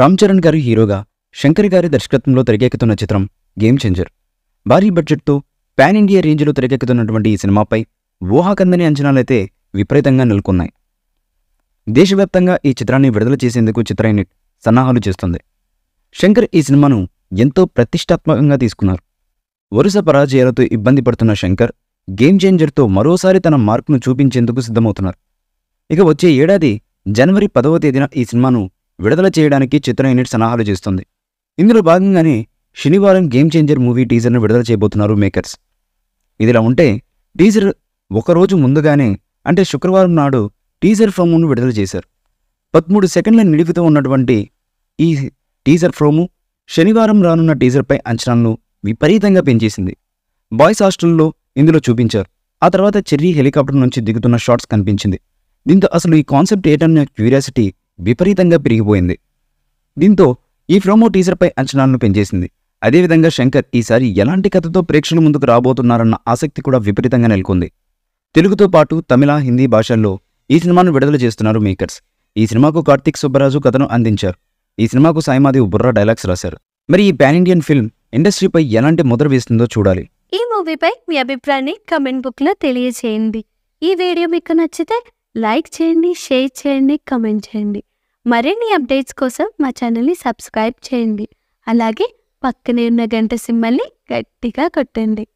రామ్ చరణ్ గారు హీరోగా శంకర్ గారి దర్శకత్వంలో తెరకెక్కుతున్న చిత్రం గేమ్ చేంజర్ భారీ బడ్జెట్తో పాన్ ఇండియా రేంజ్లో తెరకెక్కుతున్నటువంటి ఈ సినిమాపై ఊహాకందని అంచనాలైతే విపరీతంగా నెలకొన్నాయి దేశవ్యాప్తంగా ఈ చిత్రాన్ని విడుదల చేసేందుకు చిత్ర యూనిట్ సన్నాహాలు చేస్తుంది శంకర్ ఈ సినిమాను ఎంతో ప్రతిష్టాత్మకంగా తీసుకున్నారు వరుస పరాజయాలతో ఇబ్బంది పడుతున్న శంకర్ గేమ్ చేంజర్తో మరోసారి తన మార్కును చూపించేందుకు సిద్ధమవుతున్నారు ఇక వచ్చే ఏడాది జనవరి పదవ తేదీన ఈ సినిమాను విడుదల చేయడానికి చిత్ర యూనిట్ సన్నాహాలు చేస్తుంది ఇందులో భాగంగానే శనివారం గేమ్ చేంజర్ మూవీ టీజర్ను విడుదల చేయబోతున్నారు మేకర్స్ ఇదిలా ఉంటే టీజర్ ఒకరోజు ముందుగానే అంటే శుక్రవారం నాడు టీజర్ ఫ్రోమును విడుదల చేశారు పదమూడు సెకండ్ల నిలుపుతో ఉన్నటువంటి ఈ టీజర్ ఫ్రోము శనివారం రానున్న టీజర్పై అంచనాలను విపరీతంగా పెంచేసింది బాయ్స్ హాస్టల్లో ఇందులో చూపించారు ఆ తర్వాత చెర్రీ హెలికాప్టర్ నుంచి దిగుతున్న షాట్స్ కనిపించింది దీంతో అసలు ఈ కాన్సెప్ట్ ఏటన్న క్యూరియాసిటీ విపరీతంగా పెరిగిపోయింది దీంతో ఈ ప్రోమో టీజర్పై అంచనాలను పెంచేసింది అదేవిధంగా శంకర్ ఈసారి ఎలాంటి కథతో ప్రేక్షకుల ముందుకు రాబోతున్నారన్న ఆసక్తి కూడా విపరీతంగా నెలకొంది తెలుగుతో పాటు తమిళ హిందీ భాషల్లో ఈ సినిమాను విడుదల చేస్తున్నారు మేకర్స్ ఈ సినిమాకు కార్తీక్ సుబ్బరాజు కథను అందించారు ఈ సినిమాకు సాయిమాది బుర్ర డైలాగ్స్ రాశారు మరి ఈ పాన్ ఇండియన్ ఫిల్మ్ ఇండస్ట్రీపై ఎలాంటి ముద్ర వేస్తుందో చూడాలి ఈ మూవీపై మీ అభిప్రాయాన్ని కమెంట్ బుక్లో తెలియజేయండి ఈ వీడియో మీకు నచ్చితే లైక్ చేయండి షేర్ చేయండి కమెంట్ చేయండి మరిన్ని అప్డేట్స్ కోసం మా ఛానల్ని సబ్స్క్రైబ్ చేయండి అలాగే పక్కనే ఉన్న గంట సిమ్మల్ని గట్టిగా కొట్టండి